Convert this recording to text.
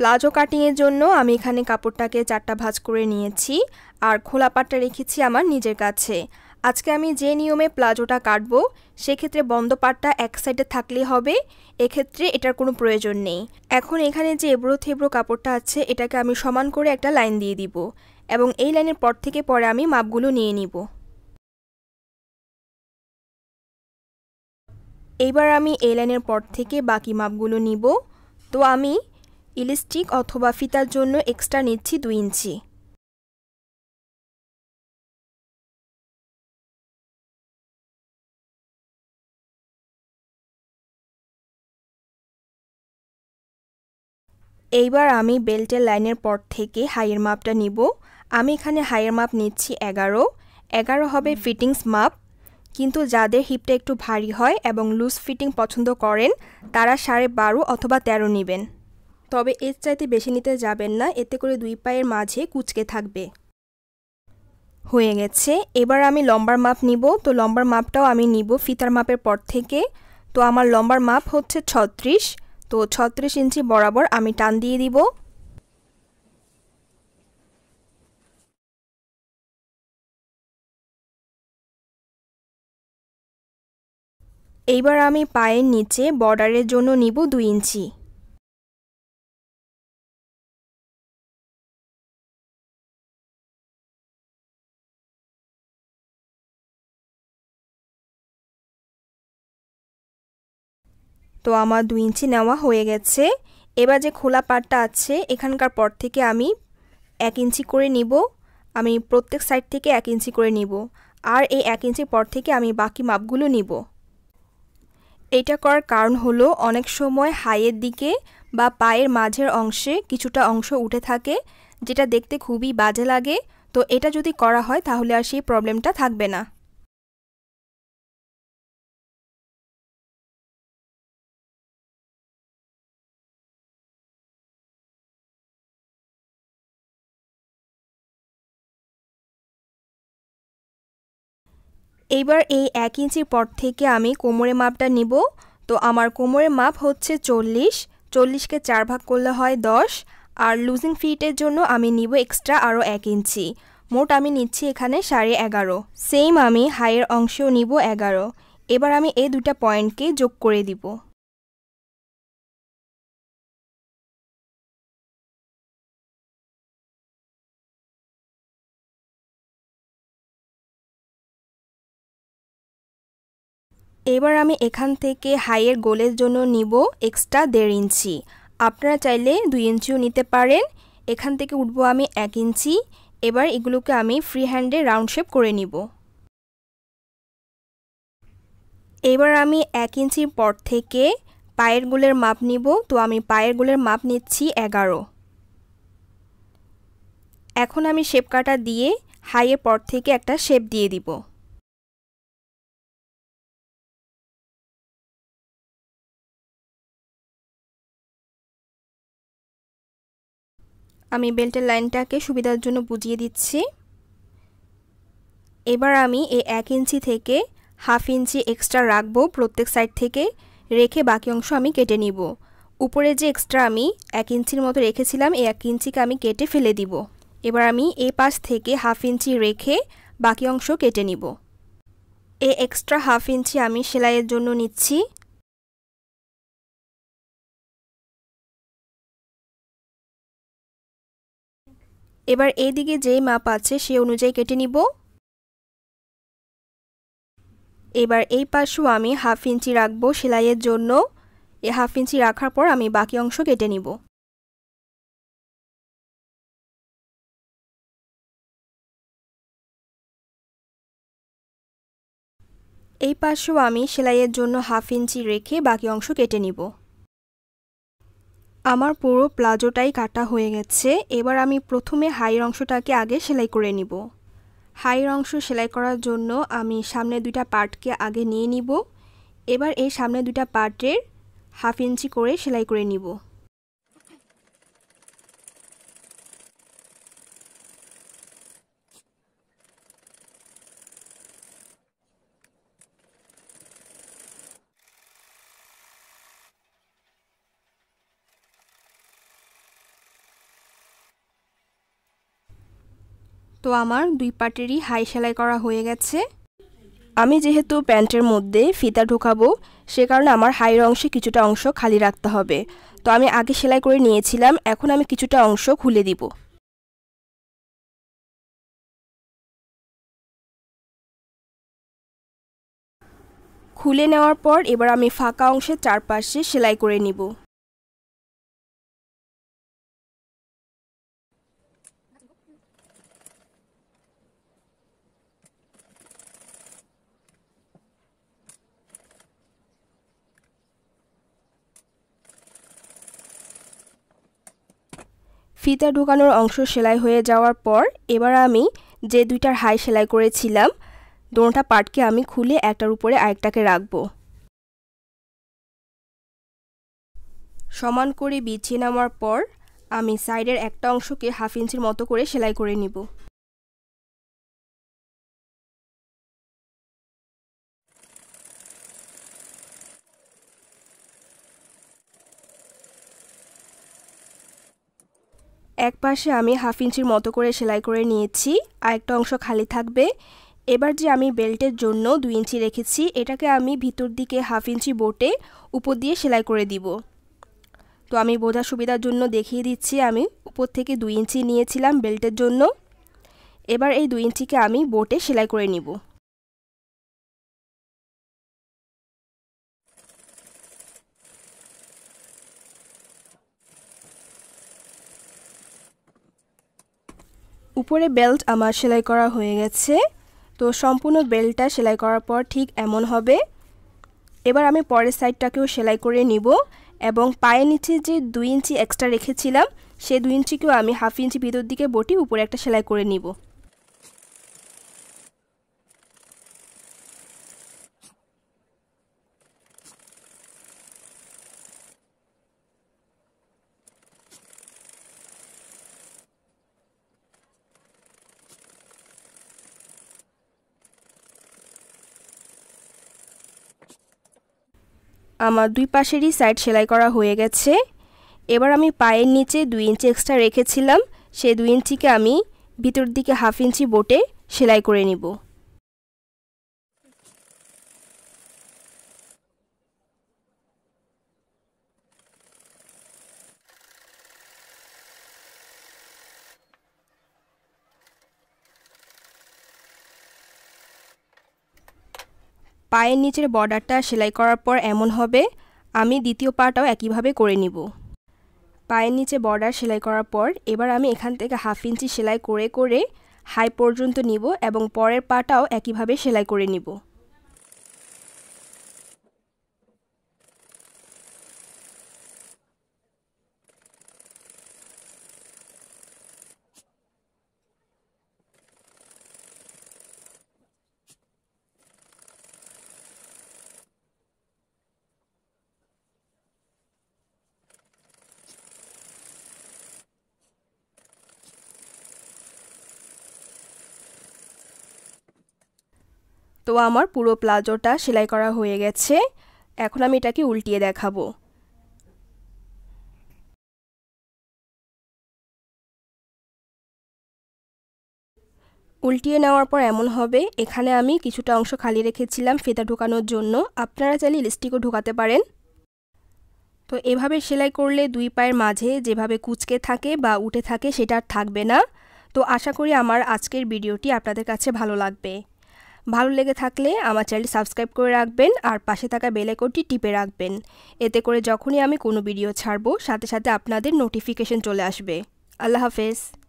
palazzo কাটিংয়ের জন্য আমি এখানে কাপড়টাকে চারটা ভাজ করে নিয়েছি আর খোলা পাটটা রেখেছি আমার নিজের কাছে আজকে আমি যে নিয়মে প্লাজোটা কাটবো সেক্ষেত্রে বন্ধ পাটটা এক সাইডে থাকলেই হবে এক্ষেত্রে এটার কোনো প্রয়োজন নেই এখন এখানে যে এবড়ো থেবড়ো কাপড়টা আছে এটাকে আমি সমান করে একটা লাইন দিয়ে দিব এবং এই লাইনের পর থেকে পরে আমি মাপগুলো নিয়ে নিব এইবার আমি এই লাইনের পর থেকে বাকি মাপগুলো নিব তো আমি ইলিস্টিক অথবা ফিতার জন্য এক্সট্রা নিচ্ছি দুই ইঞ্চি এইবার আমি বেল্টের লাইনের পর থেকে হাইয়ের মাপটা নিব আমি এখানে হাইয়ের মাপ নিচ্ছি এগারো এগারো হবে ফিটিংস মাপ কিন্তু যাদের হিপটা একটু ভারী হয় এবং লুজ ফিটিং পছন্দ করেন তারা সাড়ে বারো অথবা তেরো নেবেন তবে এর চাইতে বেশি নিতে যাবেন না এতে করে দুই পায়ের মাঝে কুচকে থাকবে হয়ে গেছে এবার আমি লম্বার মাপ নিব তো লম্বার মাপটাও আমি নিব ফিতার মাপের পর থেকে তো আমার লম্বার মাপ হচ্ছে ছত্রিশ তো ছত্রিশ ইঞ্চি বরাবর আমি টান দিয়ে দিব এইবার আমি পায়ের নিচে বর্ডারের জন্য নিব দুই ইঞ্চি তো আমার দু ইঞ্চি নেওয়া হয়ে গেছে এবার যে খোলা পাটটা আছে এখানকার পর থেকে আমি এক ইঞ্চি করে নিব আমি প্রত্যেক সাইড থেকে এক ইঞ্চি করে নিব আর এই এক ইঞ্চি পর থেকে আমি বাকি মাপগুলো নিব এটা করার কারণ হলো অনেক সময় হাইয়ের দিকে বা পায়ের মাঝের অংশে কিছুটা অংশ উঠে থাকে যেটা দেখতে খুবই বাজে লাগে তো এটা যদি করা হয় তাহলে আর সেই প্রবলেমটা থাকবে না এবার এই এক ইঞ্চির পর থেকে আমি কোমরের মাপটা নিব তো আমার কোমরের মাপ হচ্ছে চল্লিশ চল্লিশকে চার ভাগ করলে হয় দশ আর লুজিং ফিটের জন্য আমি নিব এক্সট্রা আরও এক ইঞ্চি মোট আমি নিচ্ছি এখানে সাড়ে এগারো সেম আমি হাইয়ের অংশেও নিব এগারো এবার আমি এই দুটা পয়েন্টকে যোগ করে দিব এবার আমি এখান থেকে হাইয়ের গোলের জন্য নিব এক্সট্রা দেড় ইঞ্চি আপনারা চাইলে দুই ইঞ্চিও নিতে পারেন এখান থেকে উঠব আমি এক ইঞ্চি এবার এগুলোকে আমি ফ্রি হ্যান্ডে রাউন্ড শেপ করে নিব এবার আমি এক ইঞ্চির পর থেকে পায়ের গোলের মাপ নিব তো আমি পায়ের গোলের মাপ নিচ্ছি এগারো এখন আমি শেপ কাটা দিয়ে হাইয়ের পর থেকে একটা শেপ দিয়ে দিব আমি বেল্টের লাইনটাকে সুবিধার জন্য বুঝিয়ে দিচ্ছি এবার আমি এই এক ইঞ্চি থেকে হাফ ইঞ্চি এক্সট্রা রাখবো প্রত্যেক সাইড থেকে রেখে বাকি অংশ আমি কেটে নিব উপরে যে এক্সট্রা আমি এক ইঞ্চির মতো রেখেছিলাম এই এক ইঞ্চিকে আমি কেটে ফেলে দিব এবার আমি এই পাশ থেকে হাফ ইঞ্চি রেখে বাকি অংশ কেটে নিব এ এক্সট্রা হাফ ইঞ্চি আমি সেলাইয়ের জন্য নিচ্ছি এবার এই দিকে যেই মাপ আছে সে অনুযায়ী কেটে নিব এবার এই পাশেও আমি হাফ ইঞ্চি রাখবো সেলাইয়ের জন্য এ হাফ ইঞ্চি রাখার পর আমি বাকি অংশ কেটে নিব এই পাশেও আমি সেলাইয়ের জন্য হাফ ইঞ্চি রেখে বাকি অংশ কেটে নিব আমার পুরো প্লাজোটাই কাটা হয়ে গেছে এবার আমি প্রথমে হাইয়ের অংশটাকে আগে সেলাই করে নিব হাইয়ের অংশ সেলাই করার জন্য আমি সামনে দুইটা পার্টকে আগে নিয়ে নিব এবার এই সামনে দুইটা পার্টের হাফ ইঞ্চি করে সেলাই করে নিব তো আমার দুই পাটেরই হাই সেলাই করা হয়ে গেছে আমি যেহেতু প্যান্টের মধ্যে ফিতা ঢোকাবো সে কারণে আমার হাইয়ের অংশে কিছুটা অংশ খালি রাখতে হবে তো আমি আগে সেলাই করে নিয়েছিলাম এখন আমি কিছুটা অংশ খুলে দিব খুলে নেওয়ার পর এবার আমি ফাঁকা অংশের চারপাশে সেলাই করে নিব ফিতা ঢোকানোর অংশ সেলাই হয়ে যাওয়ার পর এবার আমি যে দুইটার হাই সেলাই করেছিলাম দোনোটা পাটকে আমি খুলে একটার উপরে আরেকটাকে রাখব সমান করে বিছিয়ে নামার পর আমি সাইডের একটা অংশকে হাফ ইঞ্চির মতো করে সেলাই করে নিব এক পাশে আমি হাফ ইঞ্চির মতো করে সেলাই করে নিয়েছি আর একটা অংশ খালি থাকবে এবার যে আমি বেল্টের জন্য দুই ইঞ্চি রেখেছি এটাকে আমি ভিতর দিকে হাফ ইঞ্চি বোটে উপর দিয়ে সেলাই করে দিব তো আমি বোঝার সুবিধার জন্য দেখিয়ে দিচ্ছি আমি উপর থেকে দুই ইঞ্চি নিয়েছিলাম বেল্টের জন্য এবার এই দুই ইঞ্চিকে আমি বোটে সেলাই করে নিব উপরে বেল্ট আমার সেলাই করা হয়ে গেছে তো সম্পূর্ণ বেল্টটা সেলাই করার পর ঠিক এমন হবে এবার আমি পরের সাইডটাকেও সেলাই করে নিব এবং পায়ের নিচে যে দুই ইঞ্চি এক্সট্রা রেখেছিলাম সেই দুই ইঞ্চিকেও আমি হাফ ইঞ্চি ভিতর দিকে বটি উপরে একটা সেলাই করে নিব আমার দুই পাশেরই সাইড সেলাই করা হয়ে গেছে এবার আমি পায়ের নিচে দুই ইঞ্চি এক্সট্রা রেখেছিলাম সেই দুই ইঞ্চিকে আমি ভিতর দিকে হাফ ইঞ্চি বোটে সেলাই করে নিব পায়ের নিচের বর্ডারটা সেলাই করার পর এমন হবে আমি দ্বিতীয় পাটাও একইভাবে করে নিব পায়ের নিচে বর্ডার সেলাই করার পর এবার আমি এখান থেকে হাফ ইঞ্চি সেলাই করে করে হাই পর্যন্ত নিব এবং পরের পাটাও একইভাবে সেলাই করে নিব তো আমার পুরো প্লাজোটা সেলাই করা হয়ে গেছে এখন আমি এটাকে উল্টিয়ে দেখাবো উল্টিয়ে নেওয়ার পর এমন হবে এখানে আমি কিছুটা অংশ খালি রেখেছিলাম ফেতা ঢোকানোর জন্য আপনারা চাইলে লিস্টিকও ঢোকাতে পারেন তো এভাবে সেলাই করলে দুই পায়ের মাঝে যেভাবে কুচকে থাকে বা উঠে থাকে সেটা আর থাকবে না তো আশা করি আমার আজকের ভিডিওটি আপনাদের কাছে ভালো লাগবে ভালো লেগে থাকলে আমার চ্যানেলটি সাবস্ক্রাইব করে রাখবেন আর পাশে থাকা বেলাইকনটি টিপে রাখবেন এতে করে যখনই আমি কোনো ভিডিও ছাড়বো সাথে সাথে আপনাদের নোটিফিকেশন চলে আসবে আল্লাহ হাফেজ